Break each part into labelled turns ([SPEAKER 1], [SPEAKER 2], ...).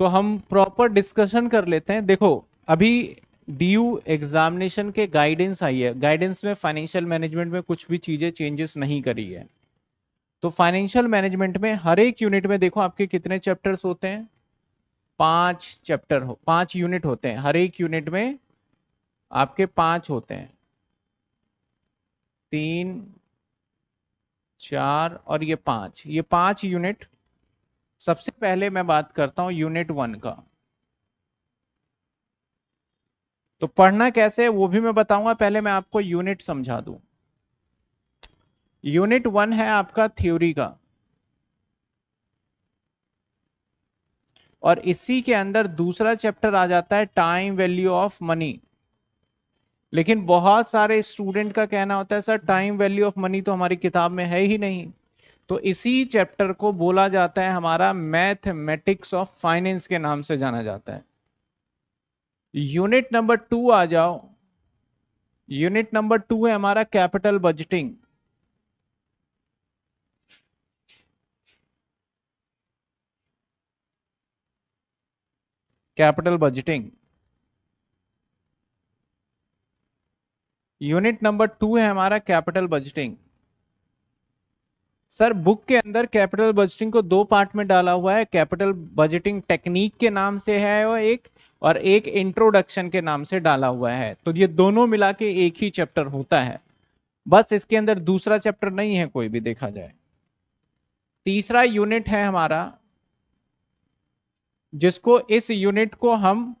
[SPEAKER 1] तो हम proper discussion कर लेते हैं देखो अभी डी यू एग्जामिनेशन के गाइडेंस आई है गाइडेंस में फाइनेंशियल मैनेजमेंट में कुछ भी चीज़ें चेंजेस नहीं करी है तो फाइनेंशियल मैनेजमेंट में हर एक यूनिट में देखो आपके कितने चैप्टर्स होते हैं पांच चैप्टर हो पांच यूनिट होते हैं हर एक यूनिट में आपके पांच होते हैं तीन चार और ये पांच ये पांच यूनिट सबसे पहले मैं बात करता हूं यूनिट वन का तो पढ़ना कैसे है वो भी मैं बताऊंगा पहले मैं आपको यूनिट समझा दू यूनिट वन है आपका थ्योरी का और इसी के अंदर दूसरा चैप्टर आ जाता है टाइम वैल्यू ऑफ मनी लेकिन बहुत सारे स्टूडेंट का कहना होता है sir time value of money तो हमारी किताब में है ही नहीं तो इसी चैप्टर को बोला जाता है हमारा मैथमेटिक्स ऑफ फाइनेंस के नाम से जाना जाता है यूनिट नंबर टू आ जाओ यूनिट नंबर टू है हमारा capital budgeting capital budgeting unit number two है हमारा कैपिटल बजटिंग सर बुक के अंदर कैपिटल बजटिंग को दो पार्ट में डाला हुआ है कैपिटल बजटिंग टेक्निक के नाम से है और एक और एक इंट्रोडक्शन के नाम से डाला हुआ है तो ये दोनों मिला के एक ही चैप्टर होता है बस इसके अंदर दूसरा चैप्टर नहीं है कोई भी देखा जाए तीसरा यूनिट है हमारा जिसको इस यूनिट को हम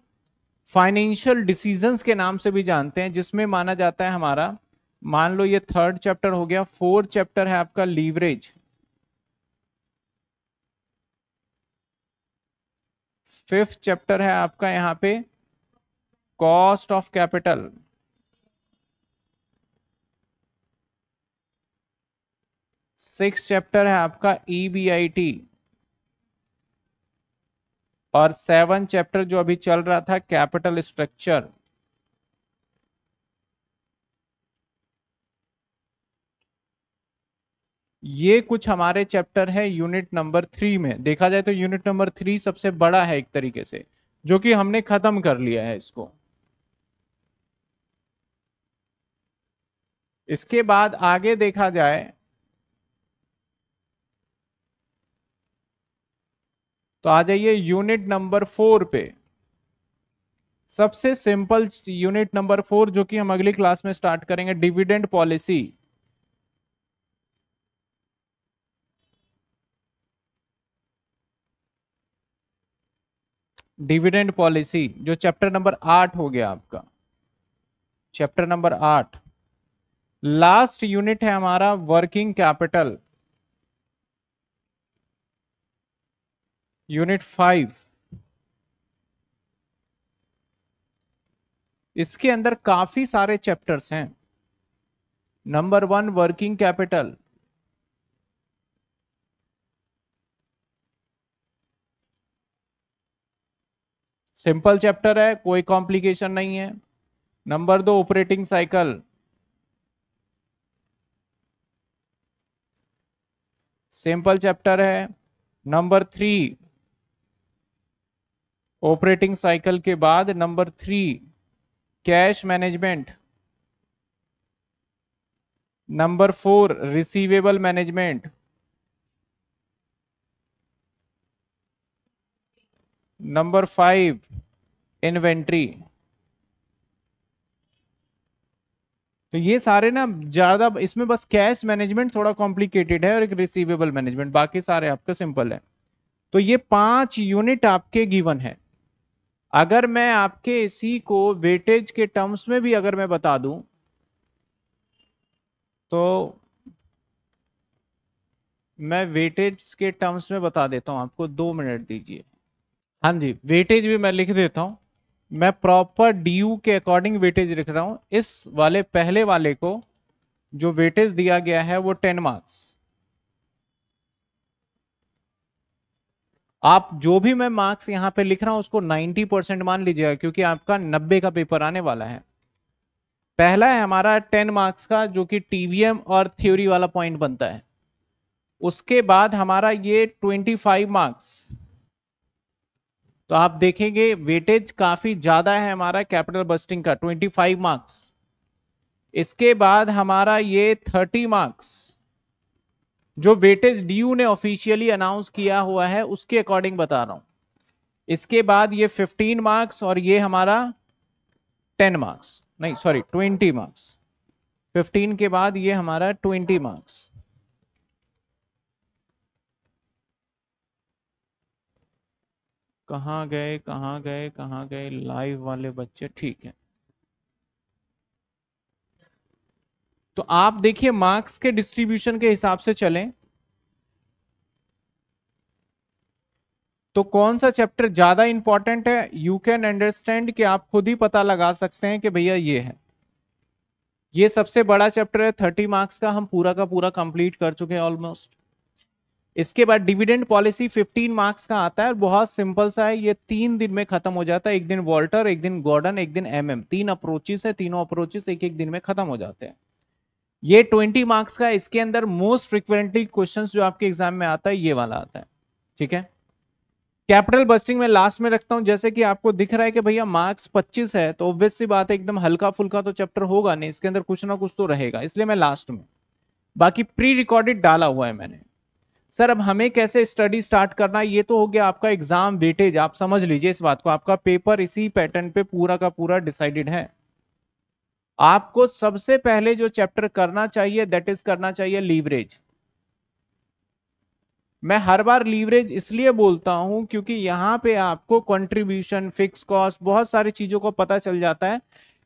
[SPEAKER 1] फाइनेंशियल डिसीजंस के नाम से भी जानते हैं जिसमें माना जाता है हमारा मान लो ये थर्ड चैप्टर हो गया फोर्थ चैप्टर है आपका लीवरेज फिफ्थ चैप्टर है आपका यहां पे cost of capital six chapter है आपका ईबीआईटी e और सेवन चैप्टर जो अभी चल रहा था कैपिटल स्ट्रक्चर ये कुछ हमारे चैप्टर है यूनिट नंबर थ्री में देखा जाए तो यूनिट नंबर थ्री सबसे बड़ा है एक तरीके से जो कि हमने खत्म कर लिया है इसको इसके बाद आगे देखा जाए तो आ जाइए यूनिट नंबर फोर पे सबसे सिंपल यूनिट नंबर फोर जो कि हम अगली क्लास में स्टार्ट करेंगे डिविडेंड पॉलिसी डिविडेंड पॉलिसी जो चैप्टर नंबर आठ हो गया आपका चैप्टर नंबर आठ लास्ट यूनिट है हमारा वर्किंग कैपिटल यूनिट फाइव इसके अंदर काफी सारे चैप्टर्स हैं number one working capital simple chapter है कोई कॉम्प्लिकेशन नहीं है नंबर दो ऑपरेटिंग साइकिल सिंपल चैप्टर है नंबर थ्री ऑपरेटिंग साइकिल के बाद number three cash management number four receivable management number five inventory तो ये सारे ना ज्यादा इसमें बस कैश मैनेजमेंट थोड़ा कॉम्प्लिकेटेड है और एक रिसीवेबल मैनेजमेंट बाकी सारे आपका सिंपल है तो ये पांच यूनिट आपके गिवन है अगर मैं आपके इसी को वेटेज के टर्म्स में भी अगर मैं बता दूं तो मैं वेटेज के टर्म्स में बता देता हूं आपको दो मिनट दीजिए हाँ जी वेटेज भी मैं लिख देता हूँ मैं प्रॉपर डी यू के अकॉर्डिंग वेटेज लिख रहा हूँ इस वाले पहले वाले को जो वेटेज दिया गया है वो टेन मार्क्स आप जो भी मैं मार्क्स यहाँ पे लिख रहा हूँ उसको 90 परसेंट मान लीजिएगा क्योंकि आपका 90 का पेपर आने वाला है पहला है हमारा 10 मार्क्स का जो कि टीवीएम और थ्योरी वाला पॉइंट बनता है उसके बाद हमारा ये 25 मार्क्स तो आप देखेंगे वेटेज काफी ज्यादा है हमारा कैपिटल बस्टिंग का 25 मार्क्स इसके बाद हमारा ये 30 मार्क्स जो वेटेज डी ने ऑफिशियली अनाउंस किया हुआ है उसके अकॉर्डिंग बता रहा हूं इसके बाद ये 15 मार्क्स और ये हमारा 10 मार्क्स नहीं सॉरी 20 मार्क्स 15 के बाद ये हमारा 20 मार्क्स कहाँ गए कहाँ गए कहाँ गए लाइव वाले बच्चे ठीक है तो आप देखिए मार्क्स के डिस्ट्रीब्यूशन के हिसाब से चलें तो कौन सा चैप्टर ज्यादा इंपॉर्टेंट है यू कैन अंडरस्टैंड कि आप खुद ही पता लगा सकते हैं कि भैया ये है ये सबसे बड़ा चैप्टर है थर्टी मार्क्स का हम पूरा का पूरा कंप्लीट कर चुके हैं ऑलमोस्ट इसके बाद डिविडेंड पॉलिसी 15 मार्क्स का आता है बहुत सिंपल सा है ये तीन दिन में खत्म हो जाता है एक दिन वॉल्टर एक दिन गॉर्डन एक दिन एम MM. तीन अप्रोचेस है तीनों अप्रोचेस एक एक दिन में खत्म हो जाते हैं ये 20 मार्क्स का इसके अंदर मोस्ट फ्रिक्वेंटली क्वेश्चन जो आपके एग्जाम में आता है ये वाला आता है ठीक है कैपिटल बस्टिंग में लास्ट में रखता हूं जैसे कि आपको दिख रहा है कि भैया मार्क्स 25 है तो ऑब्वियस सी बात है एकदम हल्का फुल्का तो चैप्टर होगा नहीं इसके अंदर कुछ ना कुछ तो रहेगा इसलिए मैं लास्ट में बाकी प्री रिकॉर्डेड डाला हुआ है मैंने सर अब हमें कैसे स्टडी स्टार्ट करना ये तो हो गया आपका एग्जाम वेटेज आप समझ लीजिए इस बात को आपका पेपर इसी पैटर्न पे पूरा का पूरा डिसाइडेड है आपको सबसे पहले जो चैप्टर करना चाहिए दैट इज करना चाहिए लीवरेज मैं हर बार लीवरेज इसलिए बोलता हूं क्योंकि यहाँ पे आपको कंट्रीब्यूशन फिक्स कॉस्ट बहुत सारी चीजों को पता चल जाता है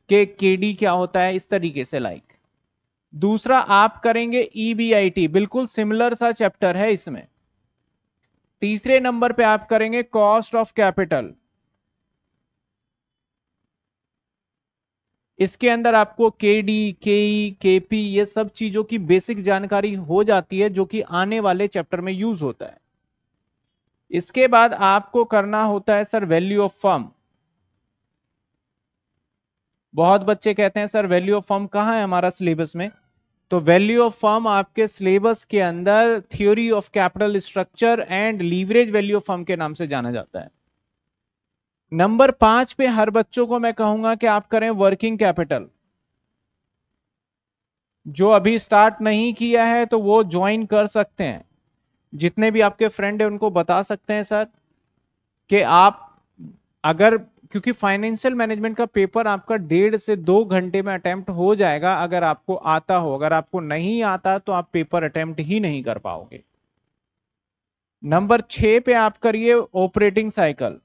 [SPEAKER 1] कि केडी क्या होता है इस तरीके से लाइक दूसरा आप करेंगे ईबीआईटी e बिल्कुल सिमिलर सा चैप्टर है इसमें तीसरे नंबर पे आप करेंगे कॉस्ट ऑफ कैपिटल इसके अंदर आपको के डी के ई के पी ये सब चीजों की बेसिक जानकारी हो जाती है जो कि आने वाले चैप्टर में यूज होता है इसके बाद आपको करना होता है सर वैल्यू ऑफ फर्म बहुत बच्चे कहते हैं सर वैल्यू ऑफ फर्म कहाँ है हमारा सिलेबस में तो वैल्यू ऑफ फर्म आपके सिलेबस के अंदर theory of capital structure and leverage value of firm के नाम से जाना जाता है नंबर पांच पे हर बच्चों को मैं कहूंगा कि आप करें वर्किंग कैपिटल जो अभी स्टार्ट नहीं किया है तो वो ज्वाइन कर सकते हैं जितने भी आपके फ्रेंड है उनको बता सकते हैं सर कि आप अगर क्योंकि फाइनेंशियल मैनेजमेंट का पेपर आपका डेढ़ से दो घंटे में अटेम्प्ट हो जाएगा अगर आपको आता हो अगर आपको नहीं आता तो आप पेपर अटेम्प्ट ही नहीं कर पाओगे नंबर छ पे आप करिए ऑपरेटिंग साइकिल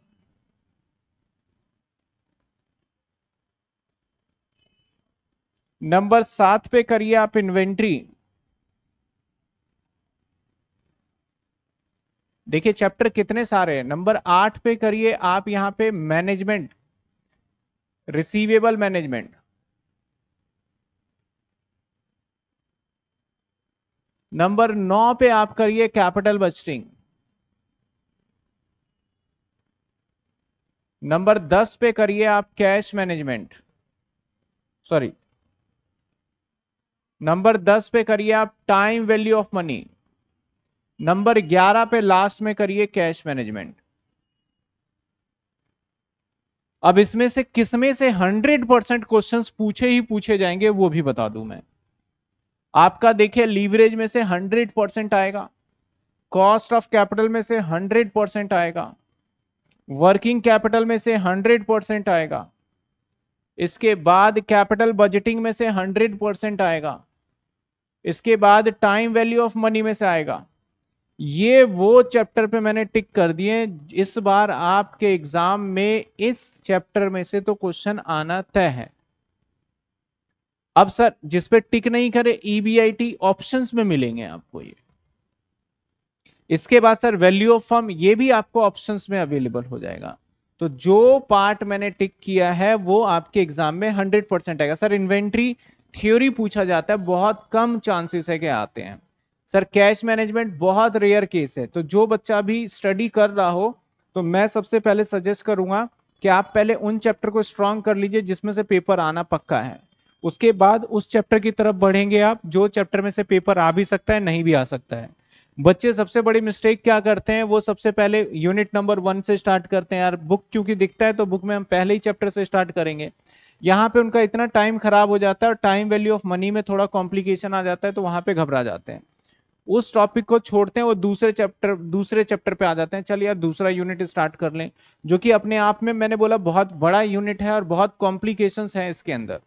[SPEAKER 1] नंबर सात पे करिए आप इन्वेंट्री देखिए चैप्टर कितने सारे हैं नंबर आठ पे करिए आप यहां पे मैनेजमेंट रिसीवेबल मैनेजमेंट नंबर नौ पे आप करिए कैपिटल बजटिंग नंबर दस पे करिए आप कैश मैनेजमेंट सॉरी नंबर दस पे करिए आप time value of money number 11 पे लास्ट में करिए कैश मैनेजमेंट अब इसमें से किसमें से 100 परसेंट क्वेश्चन पूछे ही पूछे जाएंगे वो भी बता दूं मैं आपका देखिए लीवरेज में से 100 परसेंट आएगा कॉस्ट ऑफ कैपिटल में से 100 परसेंट आएगा वर्किंग कैपिटल में से 100 परसेंट आएगा इसके बाद कैपिटल बजटिंग में से 100 परसेंट आएगा इसके बाद टाइम वैल्यू ऑफ मनी में से आएगा ये वो चैप्टर पे मैंने टिक कर दिए इस बार आपके एग्जाम में इस चैप्टर में से तो क्वेश्चन आना तय है अब सर जिस पे टिक नहीं करे ईबीआईटी e ऑप्शंस में मिलेंगे आपको ये इसके बाद सर वैल्यू ऑफ फॉर्म ये भी आपको ऑप्शंस में अवेलेबल हो जाएगा तो जो पार्ट मैंने टिक किया है वो आपके एग्जाम में हंड्रेड परसेंट आएगा सर इन्वेंट्री थ्योरी पूछा जाता है बहुत कम चांसेस है कि आते हैं सर कैश मैनेजमेंट बहुत रेयर केस है तो जो बच्चा भी स्टडी कर रहा हो तो मैं सबसे पहले सजेस्ट करूंगा कि आप पहले उन चैप्टर को स्ट्रांग कर लीजिए जिसमें से पेपर आना पक्का है उसके बाद उस चैप्टर की तरफ बढ़ेंगे आप जो चैप्टर में से पेपर आ भी सकता है नहीं भी आ सकता है बच्चे सबसे बड़ी मिस्टेक क्या करते हैं वो सबसे पहले यूनिट नंबर वन से स्टार्ट करते हैं यार बुक क्योंकि दिखता है तो बुक में हम पहले ही चैप्टर से स्टार्ट करेंगे यहाँ पे उनका इतना टाइम खराब हो जाता है और टाइम वैल्यू ऑफ मनी में थोड़ा कॉम्प्लिकेशन आ जाता है तो वहाँ पे घबरा जाते हैं उस टॉपिक को छोड़ते हैं और दूसरे चैप्टर दूसरे चैप्टर पे आ जाते हैं चलिए यार दूसरा यूनिट स्टार्ट कर लें जो कि अपने आप में मैंने बोला बहुत बड़ा यूनिट है और बहुत कॉम्प्लिकेशन है इसके अंदर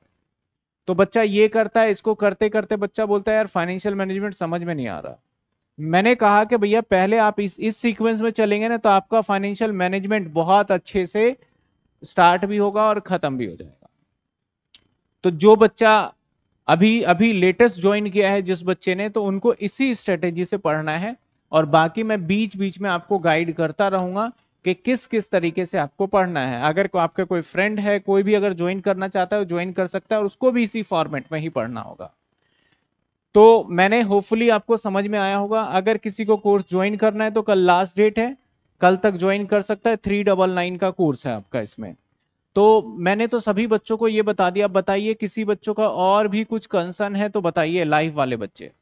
[SPEAKER 1] तो बच्चा ये करता है इसको करते करते बच्चा बोलता है यार फाइनेंशियल मैनेजमेंट समझ में नहीं आ रहा मैंने कहा कि भैया पहले आप इस इस सीक्वेंस में चलेंगे ना तो आपका फाइनेंशियल मैनेजमेंट बहुत अच्छे से स्टार्ट भी होगा और ख़त्म भी हो जाएगा तो जो बच्चा अभी अभी लेटेस्ट ज्वाइन किया है जिस बच्चे ने तो उनको इसी स्ट्रेटेजी से पढ़ना है और बाकी मैं बीच बीच में आपको गाइड करता रहूंगा कि किस किस तरीके से आपको पढ़ना है अगर को आपका कोई फ्रेंड है कोई भी अगर ज्वाइन करना चाहता है ज्वाइन कर सकता है और उसको भी इसी फॉर्मेट में ही पढ़ना होगा तो मैंने होपफुली आपको समझ में आया होगा अगर किसी को कोर्स ज्वाइन करना है तो कल लास्ट डेट है कल तक ज्वाइन कर सकता है थ्री डबल नाइन का कोर्स है आपका इसमें तो मैंने तो सभी बच्चों को ये बता दिया बताइए किसी बच्चों का और भी कुछ कंसर्न है तो बताइए लाइफ वाले बच्चे